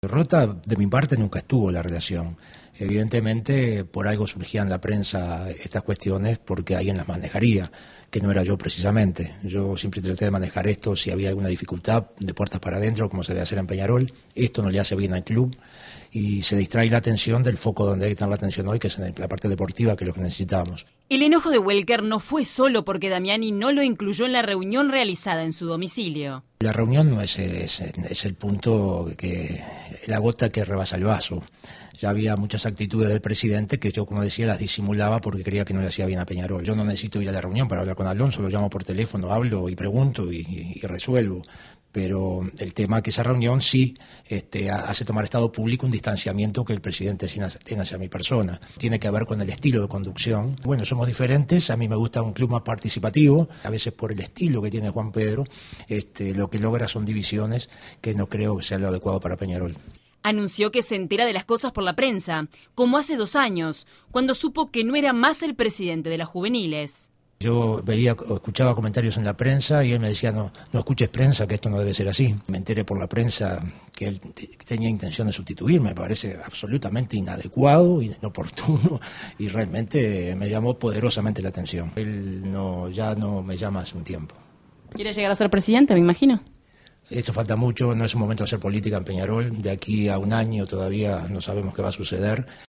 Rota, de mi parte, nunca estuvo la relación. Evidentemente, por algo surgían en la prensa estas cuestiones porque alguien las manejaría, que no era yo precisamente. Yo siempre traté de manejar esto si había alguna dificultad de puertas para adentro, como se debe hacer en Peñarol. Esto no le hace bien al club y se distrae la atención del foco donde hay que tener la atención hoy, que es en la parte deportiva, que es lo que necesitamos. El enojo de Welker no fue solo porque Damiani no lo incluyó en la reunión realizada en su domicilio. La reunión no es, el punto que la gota que rebasa el vaso. Ya había muchas actitudes del presidente que yo, como decía, las disimulaba porque creía que no le hacía bien a Peñarol. Yo no necesito ir a la reunión para hablar con Alonso, lo llamo por teléfono, hablo y pregunto y resuelvo pero el tema que esa reunión sí este, hace tomar Estado público un distanciamiento que el presidente tiene hacia mi persona. Tiene que ver con el estilo de conducción. Bueno, somos diferentes, a mí me gusta un club más participativo, a veces por el estilo que tiene Juan Pedro, este, lo que logra son divisiones que no creo que sea lo adecuado para Peñarol. Anunció que se entera de las cosas por la prensa, como hace dos años, cuando supo que no era más el presidente de las juveniles. Yo veía escuchaba comentarios en la prensa y él me decía, no, no escuches prensa, que esto no debe ser así. Me enteré por la prensa que él tenía intención de sustituirme, me parece absolutamente inadecuado, inoportuno y realmente me llamó poderosamente la atención. Él no, ya no me llama hace un tiempo. ¿Quiere llegar a ser presidente, me imagino? Eso falta mucho, no es un momento de hacer política en Peñarol. De aquí a un año todavía no sabemos qué va a suceder.